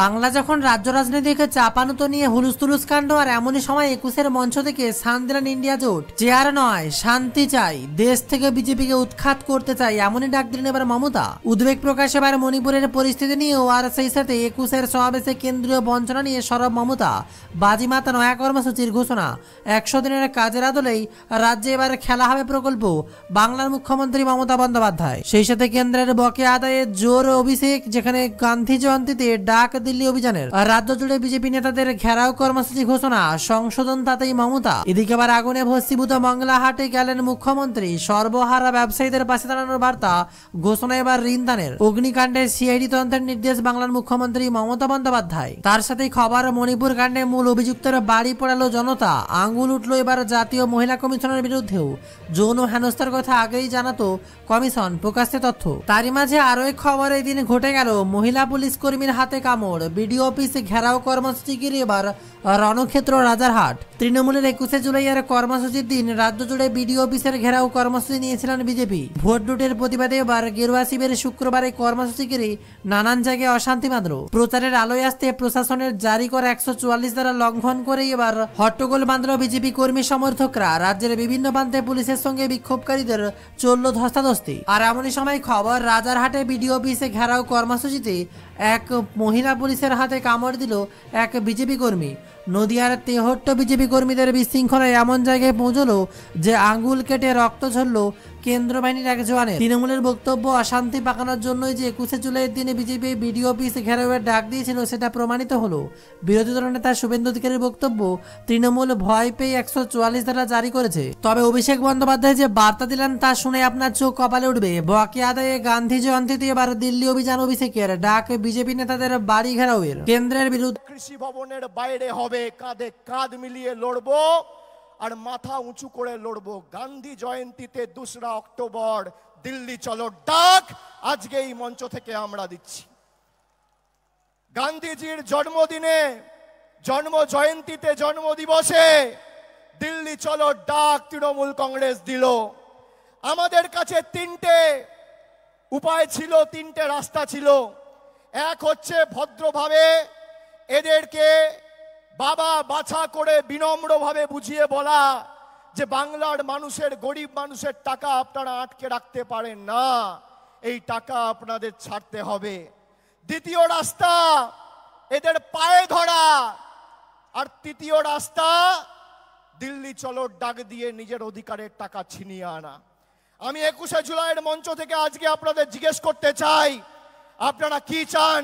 বাংলা যখন রাজ্য রাজনীতিকে চাপানুত নিয়ে হুলুস্তুলুস কাণ্ড আর এমনই সময় একুশের মঞ্চ থেকে শান দিলেন ইন্ডিয়া জোট চেয়ার নয় শান্তি চাই দেশ থেকে বিজেপিকে উৎখাত করতে চাই এমনই ডাক দিলেন এবার মমতা উদ্বেগ প্রকাশ এবার মণিপুরের পরিস্থিতি নিয়ে আর সেই সাথে একুশের সমাবেশে কেন্দ্রীয় বঞ্চনা নিয়ে সরব মমতা মাতা নয়া কর্মসূচির ঘোষণা একশো দিনের কাজের আদলেই রাজ্যে এবার খেলা হবে প্রকল্প বাংলার মুখ্যমন্ত্রী মমতা বন্দ্যোপাধ্যায় সেই সাথে কেন্দ্রের বকে আদায়ের জোর অভিষেক যেখানে গান্ধী জয়ন্তীতে ডাক পাক দিল্লি অভিযানের রাজ্য জুড়ে বিজেপি নেতাদের ঘেরাও কর্মসূচি ঘোষণা সংশোধন তাতেই মমতা এদিকে আবার আগুনে ভস্মীভূত মংলাহাটে গেলেন মুখ্যমন্ত্রী সর্বহারা ব্যবসায়ীদের পাশে দাঁড়ানোর বার্তা ঘোষণা এবার ঋণদানের অগ্নিকাণ্ডে সিআইডি তদন্তের নির্দেশ বাংলার মুখ্যমন্ত্রী মমতা বন্দ্যোপাধ্যায় তার সাথেই খবর মণিপুর কাণ্ডে মূল অভিযুক্তের বাড়ি পড়ালো জনতা আঙ্গুল উঠল এবার জাতীয় মহিলা কমিশনের বিরুদ্ধেও যৌন হেনস্থার কথা আগেই জানাতো কমিশন প্রকাশ্যে তথ্য তারই মাঝে আরও এক খবর এদিন ঘটে গেল মহিলা পুলিশ কর্মীর হাতে কাম কামড় বিডিও অফিসে ঘেরাও কর্মসূচির এবার রণক্ষেত্র রাজারহাট তৃণমূলের একুশে জুলাইয়ের কর্মসূচির দিন রাজ্য জুড়ে বিডিও অফিসের ঘেরাও কর্মসূচি নিয়েছিলেন বিজেপি ভোট ডুটের প্রতিবাদে এবার গেরুয়া শিবের শুক্রবারে কর্মসূচি ঘিরে নানান জায়গায় অশান্তি বাঁধল প্রচারের আলোয় আসতে প্রশাসনের জারি করা একশো চুয়াল্লিশ দ্বারা লঙ্ঘন করে এবার হট্টগোল বাঁধল বিজেপি কর্মী সমর্থকরা রাজ্যের বিভিন্ন প্রান্তে পুলিশের সঙ্গে বিক্ষোভকারীদের চলল ধস্তাধস্তি আর এমনই সময় খবর রাজারহাটে বিডিও অফিসে ঘেরাও কর্মসূচিতে এক মহিলা জেলা পুলিশের হাতে কামড় দিল এক বিজেপি কর্মী নদিয়ার তেহট্ট বিজেপি কর্মীদের বিশৃঙ্খলা এমন জায়গায় পৌঁছলো যে আঙ্গুল কেটে রক্ত ছড়লো কেন্দ্র বাহিনীর এক জওয়ানের তৃণমূলের বক্তব্য অশান্তি পাকানোর জন্যই যে একুশে জুলাইয়ের দিনে বিজেপি বিডিও অফিস ঘেরাওয়ের ডাক দিয়েছিল সেটা প্রমাণিত হলো বিরোধী দল নেতা শুভেন্দু অধিকারীর বক্তব্য তৃণমূল ভয় পেয়ে একশো চুয়াল্লিশ ধারা জারি করেছে তবে অভিষেক বন্দ্যোপাধ্যায় যে বার্তা দিলেন তা শুনে আপনার চোখ কপালে উঠবে বকে আদায়ে গান্ধী জয়ন্তীতে এবার দিল্লি অভিযান অভিষেকের ডাক বিজেপি নেতাদের বাড়ি ঘেরাওয়ের কেন্দ্রের বিরুদ্ধে কৃষি ভবনের বাইরে হবে কাঁধে কাঁধ মিলিয়ে লড়বো আর মাথা উঁচু করে লড়ব গান্ধী জয়ন্তীতে দোসরা অক্টোবর দিল্লি চলো ডাক আজকে এই মঞ্চ থেকে আমরা দিচ্ছি গান্ধীজির জন্মদিনে জন্ম জয়ন্তীতে জন্মদিবসে দিল্লি চলো ডাক তৃণমূল কংগ্রেস দিল আমাদের কাছে তিনটে উপায় ছিল তিনটে রাস্তা ছিল এক হচ্ছে ভদ্রভাবে এদেরকে বাবা বাছা করে বিনম্রভাবে বুঝিয়ে বলা যে বাংলার মানুষের গরিব মানুষের টাকা আপনারা আটকে রাখতে পারেন না এই টাকা আপনাদের ছাড়তে হবে দ্বিতীয় রাস্তা এদের পায়ে ধরা আর তৃতীয় রাস্তা দিল্লি চলোর ডাক দিয়ে নিজের অধিকারের টাকা ছিনিয়ে আনা আমি একুশে জুলাইয়ের মঞ্চ থেকে আজকে আপনাদের জিজ্ঞেস করতে চাই আপনারা কি চান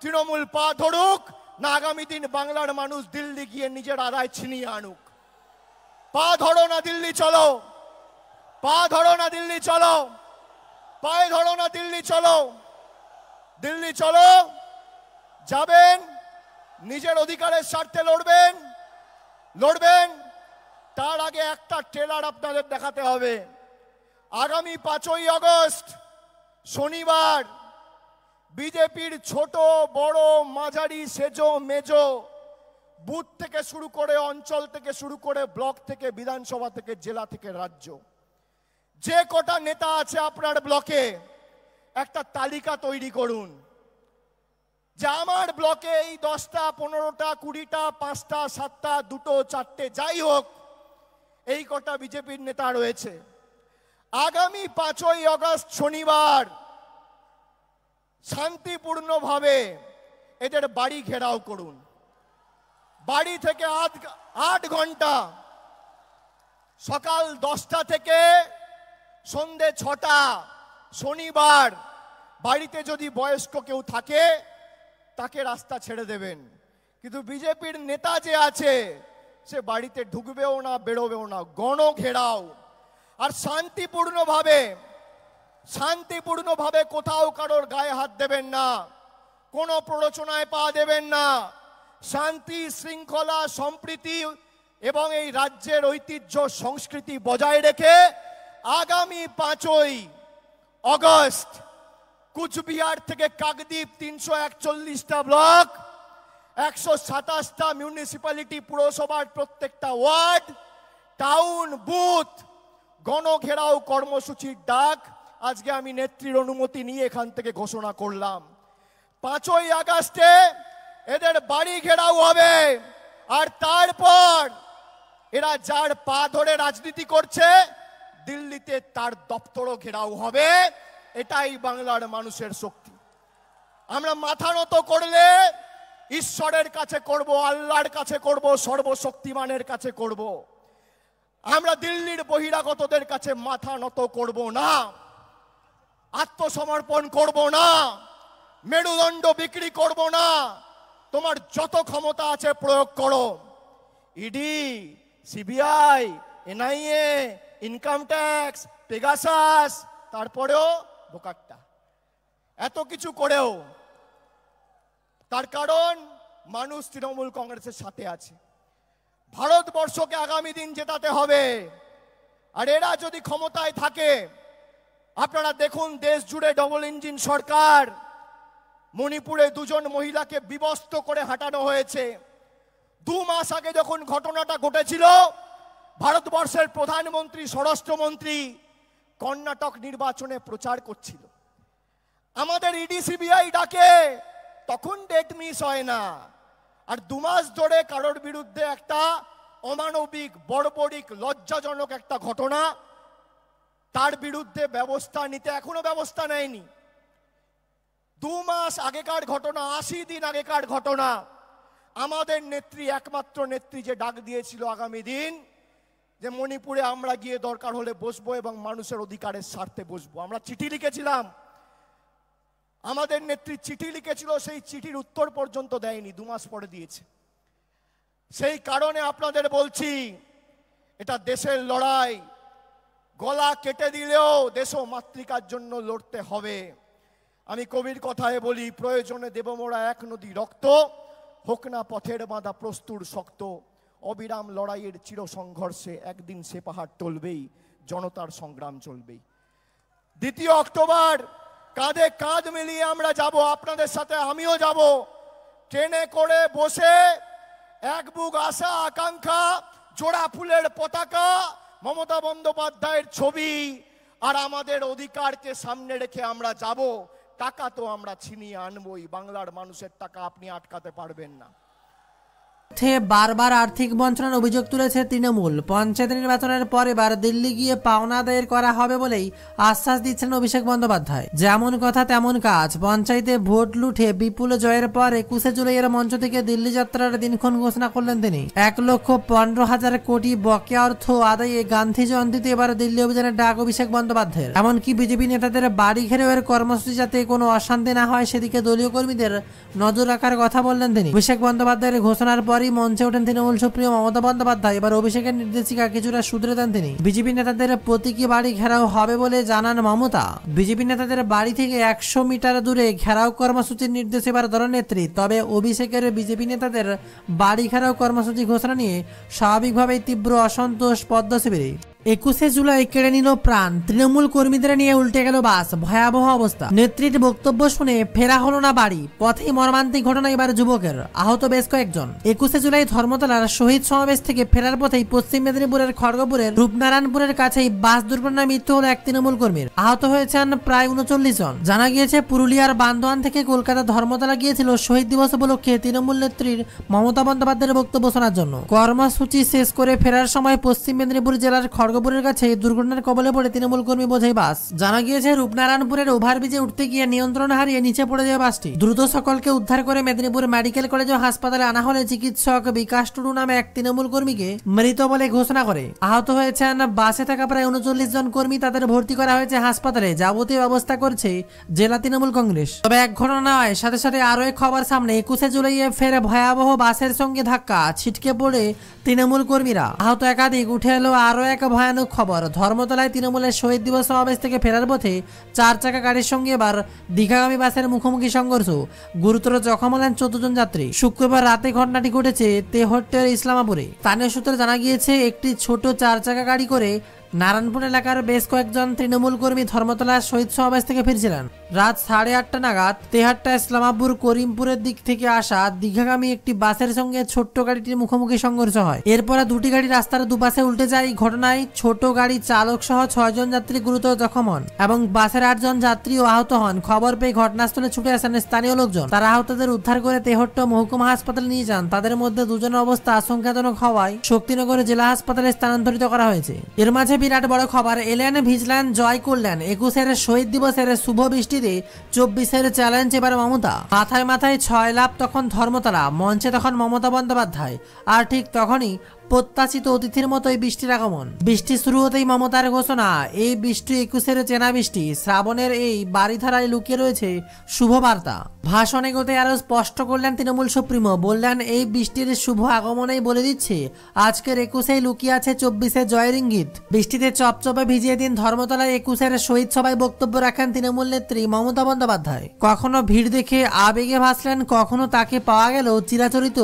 তৃণমূল পা ধরুক না আগামী দিন বাংলার মানুষ দিল্লি গিয়ে নিজের আদায় ছিনিয়ে আনুক পা ধরো না দিল্লি চলো পা ধরো না দিল্লি চলো পায়ে ধরো না দিল্লি চলো দিল্লি চলো যাবেন নিজের অধিকারের স্বার্থে লড়বেন লড়বেন তার আগে একটা ট্রেলার আপনাদের দেখাতে হবে আগামী পাঁচই আগস্ট শনিবার বিজেপির ছোট বড় মাঝারি সেজো মেজো বুথ থেকে শুরু করে অঞ্চল থেকে শুরু করে ব্লক থেকে বিধানসভা থেকে জেলা থেকে রাজ্য যে কটা নেতা আছে আপনার ব্লকে একটা তালিকা তৈরি করুন যে আমার ব্লকে এই দশটা পনেরোটা কুড়িটা পাঁচটা সাতটা দুটো চারটে যাই হোক এই কটা বিজেপির নেতা রয়েছে আগামী পাঁচই অগস্ট শনিবার শান্তিপূর্ণভাবে এদের বাড়ি ঘেরাও করুন বাড়ি থেকে আধ আট ঘন্টা সকাল দশটা থেকে সন্ধে ছটা শনিবার বাড়িতে যদি বয়স্ক কেউ থাকে তাকে রাস্তা ছেড়ে দেবেন কিন্তু বিজেপির নেতা যে আছে সে বাড়িতে ঢুকবেও না বেরোবেও না গণ ঘেরাও আর শান্তিপূর্ণভাবে শান্তিপূর্ণভাবে কোথাও কারোর গায়ে হাত দেবেন না কোনো প্ররোচনায় পা দেবেন না শান্তি শৃঙ্খলা সম্প্রীতি এবং এই রাজ্যের ঐতিহ্য সংস্কৃতি বজায় রেখে আগামী পাঁচই অগস্ট কুচবিহার থেকে কাকদ্বীপ তিনশো একচল্লিশটা ব্লক একশো সাতাশটা মিউনিসিপ্যালিটি পুরসভার প্রত্যেকটা ওয়ার্ড টাউন বুথ গণঘেরাও কর্মসূচির ডাক আজকে আমি নেত্রীর অনুমতি নিয়ে এখান থেকে ঘোষণা করলাম পাঁচই আগস্টে এদের বাড়ি ঘেরাও হবে আর তারপর এরা যার পা ধরে রাজনীতি করছে দিল্লিতে তার দপ্তরও ঘেরাও হবে এটাই বাংলার মানুষের শক্তি আমরা মাথা নত করলে ঈশ্বরের কাছে করব আল্লাহর কাছে করব সর্বশক্তিমানের কাছে করব আমরা দিল্লির বহিরাগতদের কাছে মাথা নত করব না আত্মসমর্পণ করব না মেরুদণ্ড বিক্রি করব না তোমার যত ক্ষমতা আছে প্রয়োগ করো ED CBI NIA income tax Pegasus তারপরেও বোকাট্টা এত কিছু করেও তার কারণ মানুষ তৃণমূল কংগ্রেসের সাথে আছে ভারতবর্ষকে আগামী দিন জেতাতে হবে আর এরা যদি ক্ষমতায় থাকে আপনারা দেখুন দেশ জুড়ে ডবল ইঞ্জিন সরকার মণিপুরে দুজন মহিলাকে বিবস্ত করে হাঁটানো হয়েছে দু মাস আগে যখন ঘটনাটা ঘটেছিল ভারতবর্ষের প্রধানমন্ত্রী স্বরাষ্ট্রমন্ত্রী কর্ণাটক নির্বাচনে প্রচার করছিল আমাদের ইডি সিবিআই ডাকে তখন ডেট মিস হয় না আর দু মাস ধরে কারোর বিরুদ্ধে একটা অমানবিক বড়বড়িক লজ্জাজনক একটা ঘটনা তার বিরুদ্ধে ব্যবস্থা নিতে এখনো ব্যবস্থা নেয়নি দু মাস আগেকার ঘটনা আশি দিন আগেকার ঘটনা আমাদের নেত্রী একমাত্র নেত্রী যে ডাক দিয়েছিল আগামী দিন যে মণিপুরে আমরা গিয়ে দরকার হলে বসবো এবং মানুষের অধিকারের স্বার্থে বসবো আমরা চিঠি লিখেছিলাম আমাদের নেত্রী চিঠি লিখেছিল সেই চিঠির উত্তর পর্যন্ত দেয়নি দু মাস পরে দিয়েছে সেই কারণে আপনাদের বলছি এটা দেশের লড়াই গলা কেটে দিলেও দেশ মাতৃকার জন্য লড়তে হবে আমি কবির কথায় বলি প্রয়োজনে দেবমোড়া এক নদী রক্ত হোক না পথের বাঁধা প্রস্তুর শক্ত অবিরাম লড়াইয়ের চিরসংঘর্ষে একদিন সে পাহাড় টলবেই জনতার সংগ্রাম চলবেই দ্বিতীয় অক্টোবর কাঁধে কাঁধ মিলিয়ে আমরা যাব আপনাদের সাথে আমিও যাব ট্রেনে করে বসে এক বুক আশা আকাঙ্ক্ষা জোড়া ফুলের পতাকা মমতা বন্দ্যোপাধ্যায়ের ছবি আর আমাদের অধিকারকে সামনে রেখে আমরা যাব টাকা তো আমরা ছিনিয়ে আনবই বাংলার মানুষের টাকা আপনি আটকাতে পারবেন না অর্থে বারবার আর্থিক বঞ্চনার অভিযোগ তুলেছে তৃণমূল পঞ্চায়েত নির্বাচনের পর এবার দিল্লি গিয়ে পাওনা দায়ের করা হবে বলেই আশ্বাস দিচ্ছেন অভিষেক বন্দ্যোপাধ্যায় যেমন কথা তেমন কাজ পঞ্চায়েতে ভোট লুঠে বিপুল জয়ের পর একুশে জুলাইয়ের মঞ্চ থেকে দিল্লি যাত্রার দিনক্ষণ ঘোষণা করলেন তিনি এক লক্ষ পনেরো হাজার কোটি বকেয়া অর্থ আদায়ে গান্ধী জয়ন্তীতে এবার দিল্লি অভিযানের ডাক অভিষেক বন্দ্যোপাধ্যায়ের এমনকি বিজেপি নেতাদের বাড়ি ঘেরেও এর কর্মসূচি যাতে কোনো অশান্তি না হয় সেদিকে দলীয় কর্মীদের নজর রাখার কথা বললেন তিনি অভিষেক বন্দ্যোপাধ্যায়ের ঘোষণার পর প্রথমবারই মঞ্চে ওঠেন তৃণমূল সুপ্রিয় মমতা বন্দ্যোপাধ্যায় এবার অভিষেকের নির্দেশিকা কিছুটা সুদরে দেন তিনি বিজেপি নেতাদের প্রতীকী বাড়ি ঘেরাও হবে বলে জানান মমতা বিজেপি নেতাদের বাড়ি থেকে একশো মিটার দূরে ঘেরাও কর্মসূচির নির্দেশ এবার দলনেত্রী তবে অভিষেকের বিজেপি নেতাদের বাড়ি ঘেরাও কর্মসূচি ঘোষণা নিয়ে স্বাভাবিকভাবেই তীব্র অসন্তোষ পদ্ম শিবিরে একুশে জুলাই কেড়ে নিল প্রাণ তৃণমূল কর্মীদের নিয়ে উল্টে গেল বাস ভয়াবহ অবস্থা নেত্রীর বক্তব্য শুনে ফেরা হলো না বাড়ি পথে মর্মান্তিক ঘটনা এবার যুবকের আহত বেশ কয়েকজন একুশে জুলাই ধর্মতলার শহীদ সমাবেশ থেকে ফেরার পথেই পশ্চিম মেদিনীপুরের খড়গপুরের রূপনারায়ণপুরের কাছেই বাস দুর্ঘটনায় মৃত্যু হলো এক তৃণমূল কর্মীর আহত হয়েছেন প্রায় উনচল্লিশ জন জানা গিয়েছে পুরুলিয়ার বান্দোয়ান থেকে কলকাতা ধর্মতলা গিয়েছিল শহীদ দিবস উপলক্ষে তৃণমূল নেত্রীর মমতা বন্দ্যোপাধ্যায়ের বক্তব্য শোনার জন্য কর্মসূচি শেষ করে ফেরার সময় পশ্চিম মেদিনীপুর জেলার খড় খড়গপুরের কাছে দুর্ঘটনার কবলে পড়ে তৃণমূল কর্মী বোঝাই বাস জানা গিয়েছে রূপনারায়ণপুরের ওভারব্রিজে উঠতে গিয়ে নিয়ন্ত্রণ হারিয়ে নিচে পড়ে যায় বাসটি দ্রুত সকলকে উদ্ধার করে মেদিনীপুর মেডিকেল কলেজ ও হাসপাতালে আনা হলে চিকিৎসক বিকাশ টুডু নামে এক তৃণমূল কর্মীকে মৃত বলে ঘোষণা করে আহত হয়েছেন বাসে থাকা প্রায় উনচল্লিশ জন কর্মী তাদের ভর্তি করা হয়েছে হাসপাতালে যাবতীয় ব্যবস্থা করছে জেলা তৃণমূল কংগ্রেস তবে এক ঘটনা নয় সাথে সাথে আরো এক খবর সামনে একুশে জুলাই এ ফের ভয়াবহ বাসের সঙ্গে ধাক্কা ছিটকে পড়ে তৃণমূল কর্মীরা আহত একাধিক উঠে এলো আরো এক ভয়ানক খবর ধর্মতলায় তৃণমূলের শহীদ দিবস সমাবেশ থেকে ফেরার পথে চার চাকা গাড়ির সঙ্গে এবার দীঘাগামী বাসের মুখোমুখি সংঘর্ষ গুরুতর জখম হলেন চোদ্দ জন যাত্রী শুক্রবার রাতে ঘটনাটি ঘটেছে তেহট্টের ইসলামাপুরে স্থানীয় সূত্রে জানা গিয়েছে একটি ছোট চার চাকা গাড়ি করে নারায়ণপুর এলাকার বেশ কয়েকজন তৃণমূল কর্মী ধর্মতলায় শহীদ সমাবেশ থেকে ফিরছিলেন রাত সাড়ে আটটা নাগাদ তেহাট্টা ইসলামাবুর করিমপুরের দিক থেকে আসা দীঘাগামী একটি বাসের সঙ্গে ছোট্ট গাড়িটির মুখোমুখি সংঘর্ষ হয় এরপরে দুটি গাড়ি রাস্তার দুপাশে উল্টে যায় এই ঘটনায় ছোট গাড়ি চালক সহ ছয়জন যাত্রী গুরুতর জখম হন এবং বাসের আটজন যাত্রীও আহত হন খবর পেয়ে ঘটনাস্থলে ছুটে আসেন স্থানীয় লোকজন তারা আহতদের উদ্ধার করে তেহট্ট মহকুমা হাসপাতালে নিয়ে যান তাদের মধ্যে দুজনের অবস্থা আশঙ্কাজনক হওয়ায় শক্তিনগরে জেলা হাসপাতালে স্থানান্তরিত করা হয়েছে এর মাঝে বিরাট বড় খবর এলেন ভিজলেন জয় করলেন একুশের শহীদ দিবসের শুভ বৃষ্টিতে চব্বিশের চ্যালেঞ্জ এবার মমতা মাথায় মাথায় ছয় লাভ তখন ধর্মতলা মঞ্চে তখন মমতা বন্দ্যোপাধ্যায় আর ঠিক তখনই প্রত্যাশিত অতিথির মতোই বৃষ্টির আগমন বৃষ্টি শুরু হতেই মমতার ঘোষণা এই বৃষ্টি একুশের চেনা বৃষ্টি শ্রাবণের এই বাড়িধারায় লুকিয়ে রয়েছে শুভবার্তা ভাষণে গতে আরও স্পষ্ট করলেন তৃণমূল সুপ্রিমো বললেন এই বৃষ্টির শুভ আগমনেই বলে দিচ্ছে আজকের একুশেই লুকিয়ে আছে চব্বিশে জয়ের ইঙ্গিত বৃষ্টিতে চপচপে ভিজিয়ে দিন ধর্মতলায় একুশের শহীদ সভায় বক্তব্য রাখেন তৃণমূল নেত্রী মমতা বন্দ্যোপাধ্যায় কখনো ভিড় দেখে আবেগে ভাসলেন কখনো তাকে পাওয়া গেল চিরাচরিত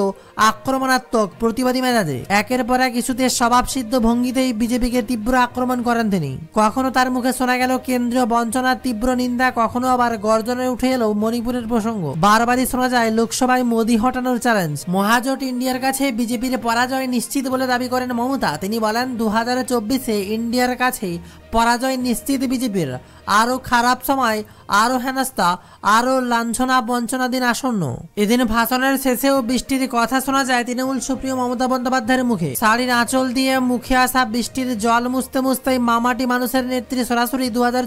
আক্রমণাত্মক প্রতিবাদী মেজাজে একে একের কিছুতে এক ইস্যুতে স্বভাবসিদ্ধ ভঙ্গিতেই বিজেপিকে তীব্র আক্রমণ করেন তিনি কখনো তার মুখে শোনা গেল কেন্দ্রীয় বঞ্চনার তীব্র নিন্দা কখনো আবার গর্জনে উঠে এলো মণিপুরের প্রসঙ্গ বারবারই শোনা যায় লোকসভায় মোদি হটানোর চ্যালেঞ্জ মহাজোট ইন্ডিয়ার কাছে বিজেপির পরাজয় নিশ্চিত বলে দাবি করেন মমতা তিনি বলেন দু হাজার চব্বিশে ইন্ডিয়ার কাছে পরাজয় নিশ্চিত বিজেপির আরও খারাপ সময় আরও হেনাস্তা আরও লাঞ্ছনা বঞ্চনা দিন আসন্ন এদিন ভাষণের শেষেও বৃষ্টির কথা শোনা যায় তৃণমূল সুপ্রিয় মমতা বন্দ্যোপাধ্যায়ের মুখে শাড়ির আঁচল দিয়ে মুখে আসা বৃষ্টির জল মুছতে মুছতে মামাটি মানুষের নেত্রী সরাসরি দু হাজার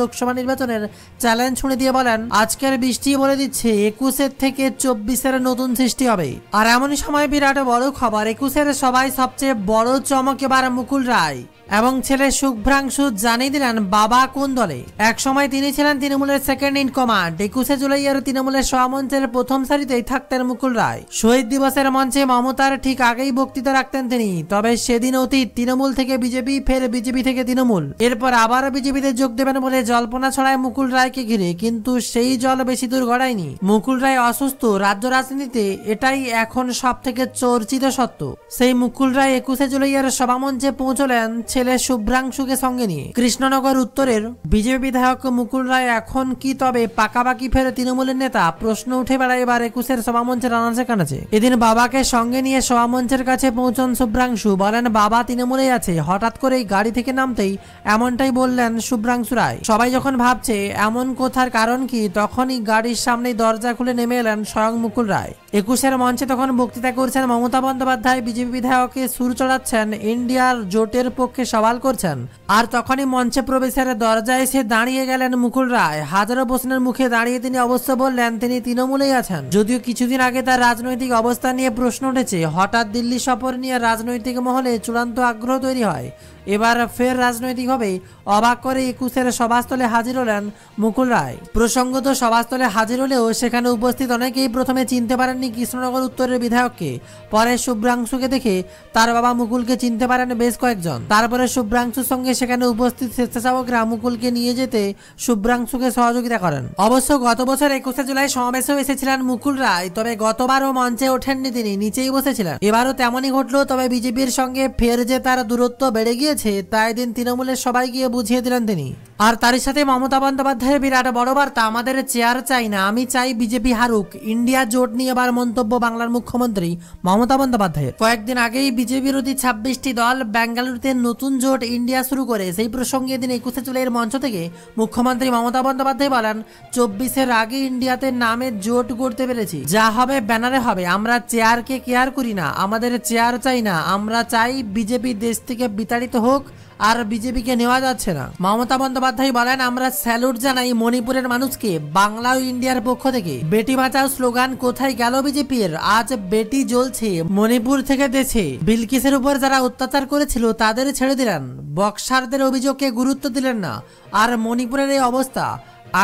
লোকসভা নির্বাচনের চ্যালেঞ্জ শুনে দিয়ে বলেন আজকের বৃষ্টি বলে দিচ্ছে একুশের থেকে চব্বিশের নতুন সৃষ্টি হবে আর এমন সময় বিরাট বড় খবর একুশের সবাই সবচেয়ে বড় চমক এবার মুকুল রায় এবং ছেলে শুভ্রাংশু জানিয়ে দিলেন বাবা কোন দলে একসময় তিনি ছিলেন তৃণমূলের সেকেন্ড ইন কমান্ড একুশে জুলাই আর তৃণমূলের সহমঞ্চের প্রথম সারিতেই থাকতেন মুকুল রায় শহীদ দিবসের মঞ্চে মমতার ঠিক আগেই বক্তৃতা রাখতেন তিনি তবে সেদিন অতীত তৃণমূল থেকে বিজেপি ফের বিজেপি থেকে তৃণমূল এরপর আবারও বিজেপিতে যোগ দেবেন বলে জল্পনা ছড়ায় মুকুল রায়কে ঘিরে কিন্তু সেই জল বেশি দূর গড়ায়নি মুকুল রায় অসুস্থ রাজ্য রাজনীতিতে এটাই এখন সব থেকে চর্চিত সত্য সেই মুকুল রায় একুশে জুলাই আর সভামঞ্চে পৌঁছলেন ছেলে শুভ্রাংশুকে সঙ্গে নিয়ে কৃষ্ণনগর উত্তরের বিজেপি বিধায়ক মুকুল রায় এখন কি তবে পাকাপাকি ফেরে তৃণমূলের নেতা প্রশ্ন উঠে বেড়ায় এবার একুশের সভামঞ্চের আনাচে কানাচে এদিন বাবাকে সঙ্গে নিয়ে সভামঞ্চের কাছে পৌঁছন শুভ্রাংশু বলেন বাবা তৃণমূলেই আছে হঠাৎ করেই গাড়ি থেকে নামতেই এমনটাই বললেন শুভ্রাংশু রায় সবাই যখন ভাবছে এমন কোথার কারণ কি তখনই গাড়ির সামনেই দরজা খুলে নেমে এলেন স্বয়ং মুকুল রায় একুশের মঞ্চে তখন বক্তৃতা করছেন মমতা বন্দ্যোপাধ্যায় বিজেপি বিধায়ককে সুর চড়াচ্ছেন ইন্ডিয়ার জোটের পক্ষে সওয়াল করছেন আর তখনই মঞ্চে প্রবেশের দরজায় এসে দাঁড়িয়ে গেলেন মুকুল রায় হাজারো প্রশ্নের মুখে দাঁড়িয়ে তিনি অবশ্য বললেন তিনি তৃণমূলেই আছেন যদিও কিছুদিন আগে তার রাজনৈতিক অবস্থা নিয়ে প্রশ্ন উঠেছে হঠাৎ দিল্লি সফর নিয়ে রাজনৈতিক মহলে চূড়ান্ত আগ্রহ তৈরি হয় এবার ফের রাজনৈতিকভাবে অবাক করে একুশের সভাস্থলে হাজির হলেন মুকুল রায় প্রসঙ্গত সভাস্থলে হাজির হলেও সেখানে উপস্থিত অনেকেই প্রথমে চিনতে পারেননি কৃষ্ণনগর উত্তরের বিধায়ককে পরে শুভ্রাংশুকে দেখে তার বাবা মুকুলকে চিনতে পারেন বেশ কয়েকজন তারপর পরে শুভ্রাংশুর সঙ্গে সেখানে উপস্থিত স্বেচ্ছাসেবকরা মুকুলকে নিয়ে যেতে শুভ্রাংশুকে সহযোগিতা করেন অবশ্য গত বছর একুশে জুলাই সমাবেশেও এসেছিলেন মুকুল রায় তবে গতবারও মঞ্চে ওঠেননি তিনি নিচেই বসেছিলেন এবারও তেমনই ঘটলো তবে বিজেপির সঙ্গে ফের যে তার দূরত্ব বেড়ে গিয়েছে তাই দিন তৃণমূলের সবাই গিয়ে বুঝিয়ে দিলেন তিনি আর তার সাথে মমতা বন্দ্যোপাধ্যায়ের বিরাট বড় বার্তা আমাদের চেয়ার চাই না আমি চাই বিজেপি হারুক ইন্ডিয়া জোট নিয়ে এবার মন্তব্য বাংলার মুখ্যমন্ত্রী মমতা বন্দ্যোপাধ্যায়ের কয়েকদিন আগেই বিজেপি বিরোধী ছাব্বিশটি দল বেঙ্গালুরুতে নতুন নতুন জোট ইন্ডিয়া শুরু করে সেই প্রসঙ্গে এদিন একুশে জুলাইয়ের মঞ্চ থেকে মুখ্যমন্ত্রী মমতা বন্দ্যোপাধ্যায় বলেন চব্বিশের আগে ইন্ডিয়াতে নামে জোট করতে পেরেছি যা হবে ব্যানারে হবে আমরা চেয়ারকে কেয়ার করি না আমাদের চেয়ার চাই না আমরা চাই বিজেপি দেশ থেকে বিতাড়িত হোক আর বিজেপিকে নেওয়া যাচ্ছে না মমতা বন্দ্যোপাধ্যায় বলেন আমরা স্যালুট জানাই মণিপুরের মানুষকে বাংলা ও ইন্ডিয়ার পক্ষ থেকে বেটি বাঁচাও স্লোগান কোথায় গেল বিজেপির আজ বেটি জ্বলছে মণিপুর থেকে দেশে বিলকিসের উপর যারা অত্যাচার করেছিল তাদের ছেড়ে দিলেন বক্সারদের অভিযোগকে গুরুত্ব দিলেন না আর মণিপুরের এই অবস্থা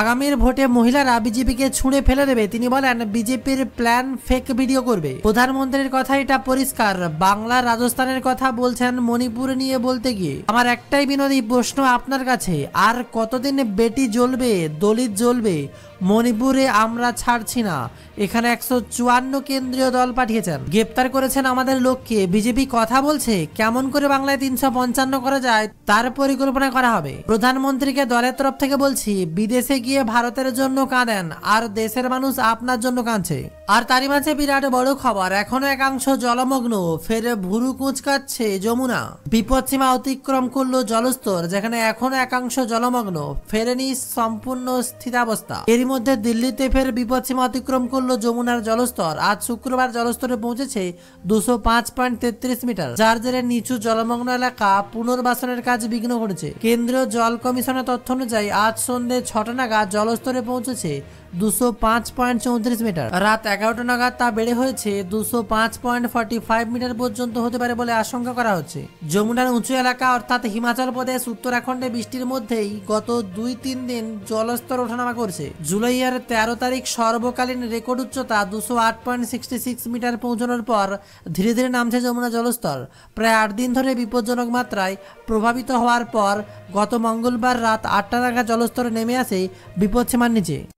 আগামীর ভোটে মহিলারা বিজেপিকে ছুঁড়ে ফেলে দেবে তিনি বলেন বিজেপির প্ল্যান ফেক ভিডিও করবে প্রধানমন্ত্রীর কথা এটা পরিষ্কার বাংলা রাজস্থানের কথা বলছেন মণিপুর নিয়ে বলতে গিয়ে আমার একটাই বিনোদী প্রশ্ন আপনার কাছে আর কতদিন বেটি জ্বলবে দলিত জ্বলবে মণিপুরে আমরা ছাড়ছি না এখানে একশো চুয়ান্ন কেন্দ্রীয় দল পাঠিয়েছেন গ্রেপ্তার করেছেন আমাদের লোককে বিজেপি কথা বলছে কেমন করে বাংলায় তিনশো পঞ্চান্ন করা যায় তার পরিকল্পনা করা হবে প্রধানমন্ত্রীকে দলের তরফ থেকে বলছি বিদেশে গিয়ে ভারতের জন্য কাঁদেন আর দেশের মানুষ আপনার জন্য কাঁদছে আর তারই মাঝে বিরাট বড় খবর এখনো একাংশ জলমগ্ন ফের ভুরু কুচকাচ্ছে যমুনা বিপদসীমা অতিক্রম করলো জলস্তর যেখানে এখনো একাংশ জলমগ্ন ফেরেনি সম্পূর্ণ স্থিতাবস্থা এর মধ্যে দিল্লিতে ফের বিপদসীমা অতিক্রম করলো যমুনার জলস্তর আজ শুক্রবার জলস্তরে পৌঁছেছে দুশো পাঁচ পয়েন্ট তেত্রিশ মিটার যার জেরে নিচু জলমগ্ন এলাকা পুনর্বাসনের কাজ বিঘ্ন ঘটেছে কেন্দ্রীয় জল কমিশনের তথ্য অনুযায়ী আজ সন্ধ্যে ছটা নাগাদ জলস্তরে পৌঁছেছে দুশো পাঁচ পয়েন্ট চৌত্রিশ মিটার রাত এগারোটা নাগাদ তা বেড়ে হয়েছে দুশো পাঁচ পয়েন্ট ফর্টি ফাইভ মিটার পর্যন্ত হতে পারে বলে আশঙ্কা করা হচ্ছে যমুনার উঁচু এলাকা অর্থাৎ হিমাচল প্রদেশ উত্তরাখণ্ডে বৃষ্টির মধ্যেই গত দুই তিন দিন জলস্তর ওঠানামা করছে জুলাইয়ের তেরো তারিখ সর্বকালীন রেকর্ড উচ্চতা দুশো আট পয়েন্ট সিক্সটি সিক্স মিটার পৌঁছানোর পর ধীরে ধীরে নামছে যমুনা জলস্তর প্রায় আট দিন ধরে বিপজ্জনক মাত্রায় প্রভাবিত হওয়ার পর গত মঙ্গলবার রাত আটটা নাগাদ জলস্তর নেমে আসে বিপদ বিপদসীমার নিচে